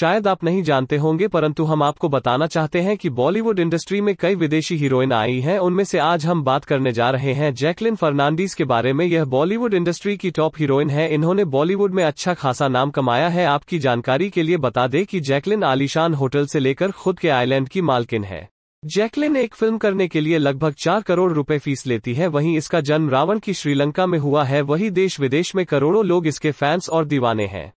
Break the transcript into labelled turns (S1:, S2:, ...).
S1: शायद आप नहीं जानते होंगे परंतु हम आपको बताना चाहते हैं कि बॉलीवुड इंडस्ट्री में कई विदेशी हीरोइन आई हैं उनमें से आज हम बात करने जा रहे हैं जैकलिन फर्नांडीज के बारे में यह बॉलीवुड इंडस्ट्री की टॉप हीरोइन है इन्होंने बॉलीवुड में अच्छा खासा नाम कमाया है आपकी जानकारी के लिए बता दें कि जैकलिन आलिशान होटल से लेकर खुद के आइलैंड की मालकिन है जैकलिन एक फिल्म करने के लिए लगभग चार करोड़ रुपए फीस लेती है वहीं इसका जन्म रावण की श्रीलंका में हुआ है वही देश विदेश में करोड़ों लोग इसके फैंस और दीवाने हैं